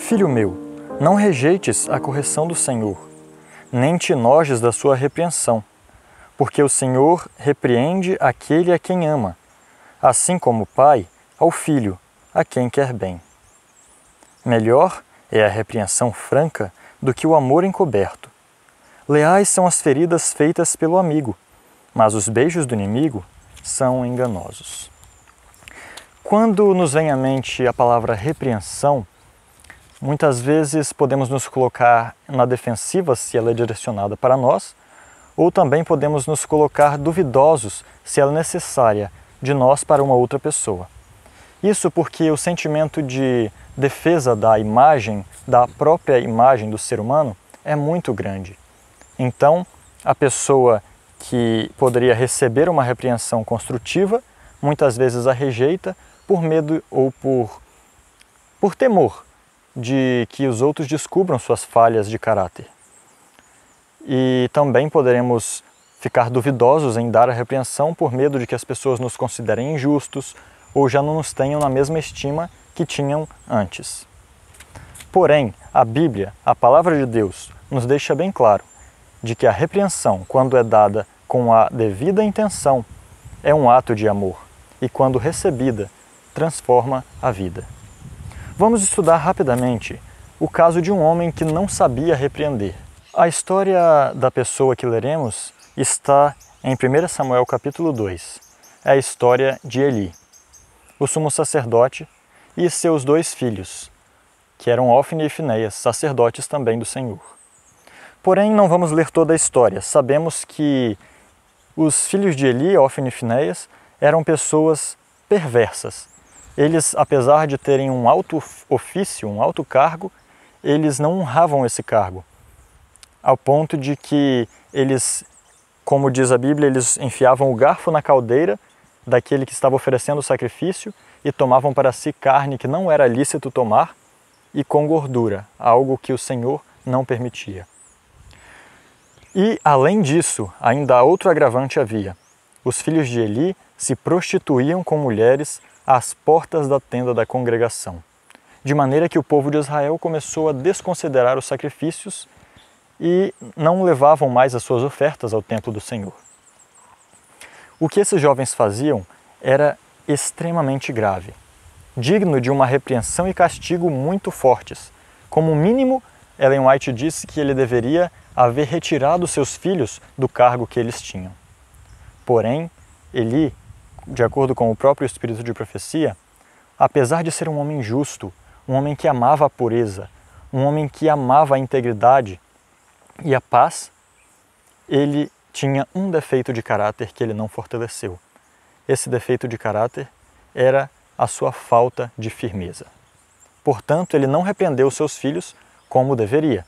Filho meu, não rejeites a correção do Senhor, nem te nojes da sua repreensão, porque o Senhor repreende aquele a quem ama, assim como o pai ao filho, a quem quer bem. Melhor é a repreensão franca do que o amor encoberto. Leais são as feridas feitas pelo amigo, mas os beijos do inimigo são enganosos. Quando nos vem à mente a palavra repreensão, Muitas vezes podemos nos colocar na defensiva se ela é direcionada para nós, ou também podemos nos colocar duvidosos se ela é necessária de nós para uma outra pessoa. Isso porque o sentimento de defesa da imagem, da própria imagem do ser humano, é muito grande. Então, a pessoa que poderia receber uma repreensão construtiva, muitas vezes a rejeita por medo ou por, por temor de que os outros descubram suas falhas de caráter. E também poderemos ficar duvidosos em dar a repreensão por medo de que as pessoas nos considerem injustos ou já não nos tenham na mesma estima que tinham antes. Porém, a Bíblia, a palavra de Deus, nos deixa bem claro de que a repreensão, quando é dada com a devida intenção, é um ato de amor e, quando recebida, transforma a vida. Vamos estudar rapidamente o caso de um homem que não sabia repreender. A história da pessoa que leremos está em 1 Samuel capítulo 2. É a história de Eli, o sumo sacerdote, e seus dois filhos, que eram Ofni e Fineias, sacerdotes também do Senhor. Porém, não vamos ler toda a história. Sabemos que os filhos de Eli, Ofni e Fineias, eram pessoas perversas, eles, apesar de terem um alto ofício, um alto cargo, eles não honravam esse cargo, ao ponto de que eles, como diz a Bíblia, eles enfiavam o garfo na caldeira daquele que estava oferecendo o sacrifício e tomavam para si carne que não era lícito tomar e com gordura, algo que o Senhor não permitia. E, além disso, ainda outro agravante havia os filhos de Eli se prostituíam com mulheres às portas da tenda da congregação, de maneira que o povo de Israel começou a desconsiderar os sacrifícios e não levavam mais as suas ofertas ao templo do Senhor. O que esses jovens faziam era extremamente grave, digno de uma repreensão e castigo muito fortes. Como mínimo, Ellen White disse que ele deveria haver retirado seus filhos do cargo que eles tinham. Porém, Eli, de acordo com o próprio espírito de profecia, apesar de ser um homem justo, um homem que amava a pureza, um homem que amava a integridade e a paz, ele tinha um defeito de caráter que ele não fortaleceu. Esse defeito de caráter era a sua falta de firmeza. Portanto, ele não repreendeu seus filhos como deveria.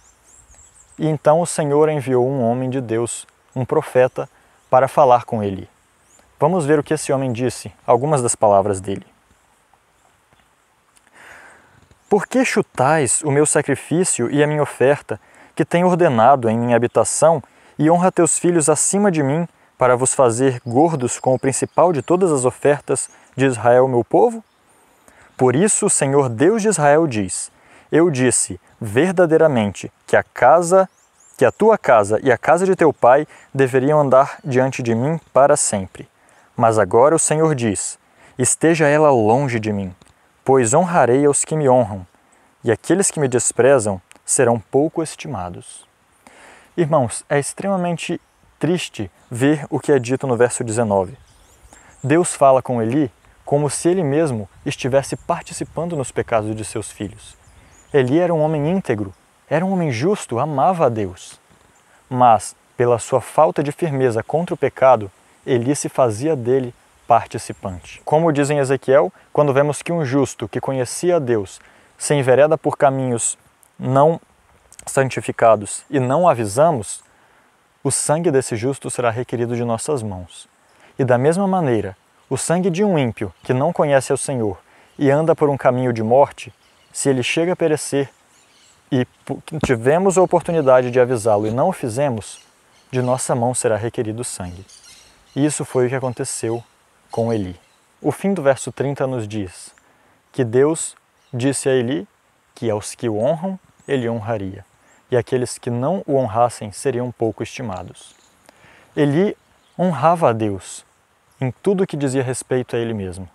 E então o Senhor enviou um homem de Deus, um profeta, para falar com ele. Vamos ver o que esse homem disse, algumas das palavras dele. Por que chutais o meu sacrifício e a minha oferta, que tenho ordenado em minha habitação, e honra teus filhos acima de mim, para vos fazer gordos com o principal de todas as ofertas de Israel, meu povo? Por isso o Senhor Deus de Israel diz: Eu disse verdadeiramente que a casa que a tua casa e a casa de teu pai deveriam andar diante de mim para sempre. Mas agora o Senhor diz: Esteja ela longe de mim, pois honrarei aos que me honram, e aqueles que me desprezam serão pouco estimados. Irmãos, é extremamente triste ver o que é dito no verso 19. Deus fala com Eli como se ele mesmo estivesse participando nos pecados de seus filhos. Eli era um homem íntegro, era um homem justo, amava a Deus. Mas, pela sua falta de firmeza contra o pecado, ele se fazia dele participante. Como diz em Ezequiel, quando vemos que um justo que conhecia a Deus se envereda por caminhos não santificados e não avisamos, o sangue desse justo será requerido de nossas mãos. E da mesma maneira, o sangue de um ímpio que não conhece ao Senhor e anda por um caminho de morte, se ele chega a perecer, e tivemos a oportunidade de avisá-lo e não o fizemos, de nossa mão será requerido sangue. E isso foi o que aconteceu com Eli. O fim do verso 30 nos diz que Deus disse a Eli que aos que o honram, ele honraria, e aqueles que não o honrassem seriam pouco estimados. Eli honrava a Deus em tudo que dizia respeito a ele mesmo,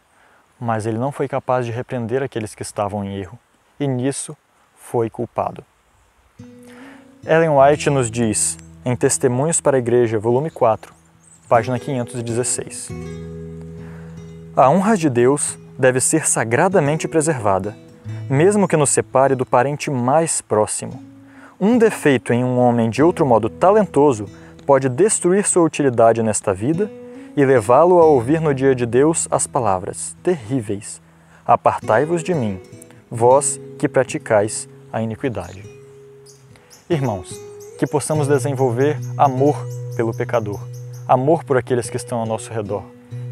mas ele não foi capaz de repreender aqueles que estavam em erro, e nisso foi culpado. Ellen White nos diz, em Testemunhos para a Igreja, volume 4, página 516: A honra de Deus deve ser sagradamente preservada, mesmo que nos separe do parente mais próximo. Um defeito em um homem de outro modo talentoso pode destruir sua utilidade nesta vida e levá-lo a ouvir no dia de Deus as palavras terríveis: Apartai-vos de mim, vós que praticais a iniquidade. Irmãos, que possamos desenvolver amor pelo pecador, amor por aqueles que estão ao nosso redor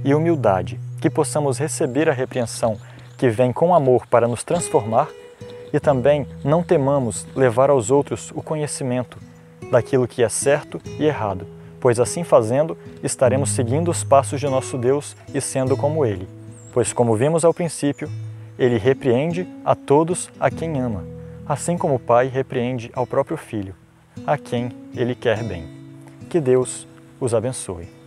e humildade, que possamos receber a repreensão que vem com amor para nos transformar e também não temamos levar aos outros o conhecimento daquilo que é certo e errado, pois assim fazendo estaremos seguindo os passos de nosso Deus e sendo como Ele. Pois, como vimos ao princípio, Ele repreende a todos a quem ama assim como o Pai repreende ao próprio Filho, a quem ele quer bem. Que Deus os abençoe.